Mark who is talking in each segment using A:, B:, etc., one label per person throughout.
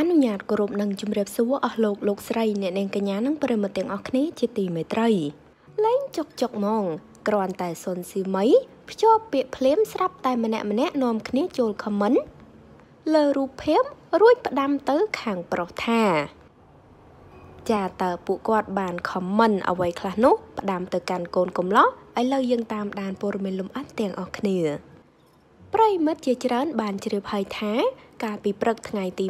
A: អនុញ្ញាតគោរពនិងជម្រាបសួរអស់លោកលោកស្រីអ្នកនាងកញ្ញានិងប្រិមត្តទាំងអស់គ្នាជាទីមេត្រីលែងចុកចុកហ្មងគ្រាន់តែសុនស៊ីមីភ្ជាប់ពាក្យភ្លាមស្រាប់តែម្នាក់ម្នាក់នាំគ្នាចូលខមមិនលើរូបភាពរួចផ្ដាំទៅខាងប្រុសថា ចាតើពួកគាត់បានខមមិន អ្វីខ្លះនោះផ្ដាំទៅកាន់កូនកំឡោះឥឡូវយើងតាមដានព័ត៌មានលំអិតទាំងអស់គ្នាប្រិមិត្តជាច្រើនបានជ្រាបហើយថា កាលពីព្រឹកថ្ងៃទី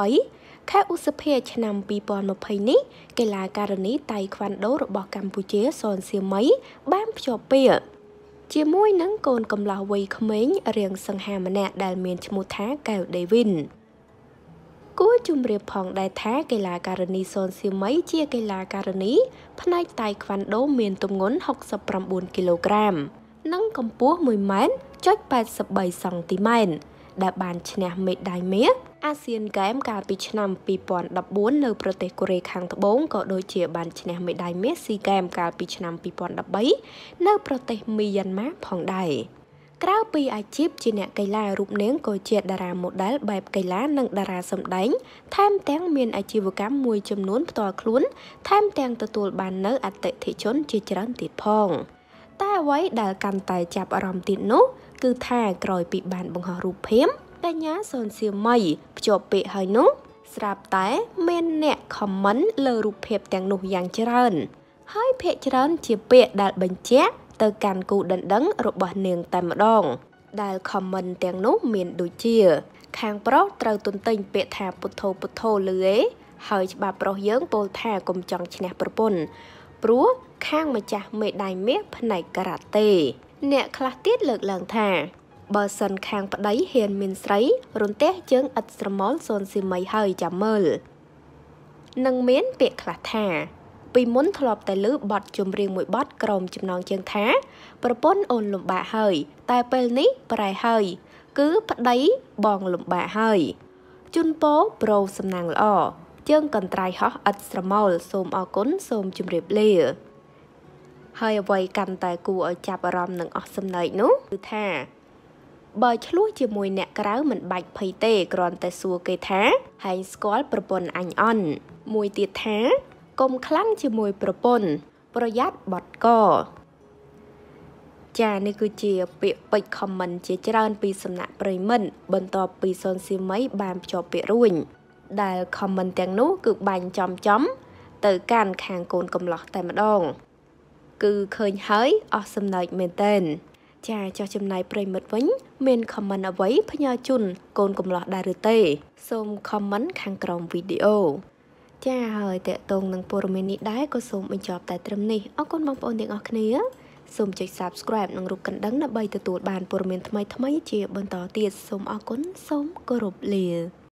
A: 28ខែឧសភាឆ្នាំ2020នេះ កីឡាការិនីតៃខ្វាន់ដូរបស់កម្ពុជាសនសៀមី បានភ្ជាប់ពាក្យជាមួយនឹងកូនកំឡោះវ័យក្មេងរៀងសង្ហាម្នាក់ដែលមានឈ្មោះថាកែវដេវីនគួរជំរាបផងដែរថាកីឡាការិនីសូនសៀមី ជាកីឡាការិនី ផ្នែកតៃខ្វាន់ដូ មានទម្ងន់69គីឡូក្រាមនិងកម្ពស់1ម៉ែត្រចុច83សង់ទីម៉ែត្រដែលបានឈ្នះមេដាយមាសអាស៊ានហ្គេមកាលពីឆ្នាំ2014នៅប្រទេសកូរ៉េខាងត្បូងក៏ដូចជាបានឈ្នះមេដាយមាសស៊ីហ្គេមកាលពីឆ្នាំ2013នៅ ប្រទេសមីយ៉ាន់ម៉ាផងដែរក្រៅពីអាជីពជាអ្នកកីឡារូបនាងក៏ជាតារាម៉ូដែលបែបកីឡានិងតារាសម្ដែងថែមទាំងមានអាជីវកម្មមួយចំនួនផ្ទាល់ខ្លួនថែមទាំងទទួលបាននៅអតិថិជន ជាច្រើនទៀតផង។អ្វីដែលកាន់តែចាប់អារម្មណ៍ទៀតនោះ គឺថាក្រោយពីបានបង្ហោះរូបភាពកញ្ញាសូនសៀមីភ្ជាប់ពាក្យហើយនោះ ស្រាប់តែមានអ្នកខមមិនលើរូបភាពទាំងនោះយ៉ាងច្រើន ហើយភាកច្រើនជាពាក្យដែលបញ្ជាក់ទៅកាន់គូដណ្ដឹងរបស់នាងតែម្ដងដែលខមមិនទាំងនោះមានដូចជា ខាងប្រុសត្រូវទន្ទិញពាក្យថាពុទ្ធោពុទ្ធោលឺឯងហើយច្បាប់ប្រុសយើងពោលថាកុំចង់ឈ្នះប្រពន្ធព្រោះខាងម្ចាស់មេដៃមាសផ្នែកការ៉ាតេអ្នកខ្លះទៀតលើកឡើងថាបើសិនខាងប្តីហ៊ានមានស្រីរន្ទះជើងឥតស្រមោលសូនស៊ីមីហើយចាំមើលនឹងមាន ពាក្យខ្លះថា ពីមុនធ្លាប់តែលឺបទចម្រៀងមួយបទក្រមចំណងជើងថា ប្រពន្ធអូនលំបាកហើយ តែពេលនេះប្រែហើយ គឺប្តីបងលំបាកហើយជុនពោប្រូសំណាងល្អជើងកន្ត្រៃហោះឥតស្រមោលសូមអរគុណសូមជម្រាបលាហើយអ្វីកាន់តែគួរឲ្យចាប់អារម្មណ៍និងអស់សំណើចនោះគឺថាបើឆ្លោះជាមួយអ្នកក្រៅមិនបាច់ភ័យទេគ្រាន់តែសួរគេថាហែងស្គាល់ប្រពន្ធអញអន់មួយទៀតថា កុំខ្លាំងជាមួយប្រពន្ធប្រយ័ត្នបត់កចានេះគឺជា ពាក្យពេចខមមិនជាច្រើន ពីសំណាក់ប្រិមិត្តបន្ទាប់ពីសុនស៊ីមី បានភ្ជាប់ពាក្យរួញដែល comment ទាំងនោះ គឺបាញ់ចំចំ ទៅកាន់ខាងកូនកំឡោះតែម្ដងគឺឃើញហើយអស់សំណើចមែនតើចាចោះចំណាយប្រិមិត្តវិញ មាន comment អ្វីផ្ញើជូនកូនកំឡោះដែរឬទេ សូម comment ខាងក្រោមវីដេអូចាហើយតកតងនឹងព័ត៌មាននេះដែរក៏សូមបញ្ចប់តែត្រឹមនេះអរគុណបងប្អូនទាំងអស់គ្នាសូមចុច Subscribe និងរូបកណ្ដឹងដើម្បីទទួលបានព័ត៌មានថ្មីៗជា បន្តទៀតសូមអរគុណសូមគោរពលា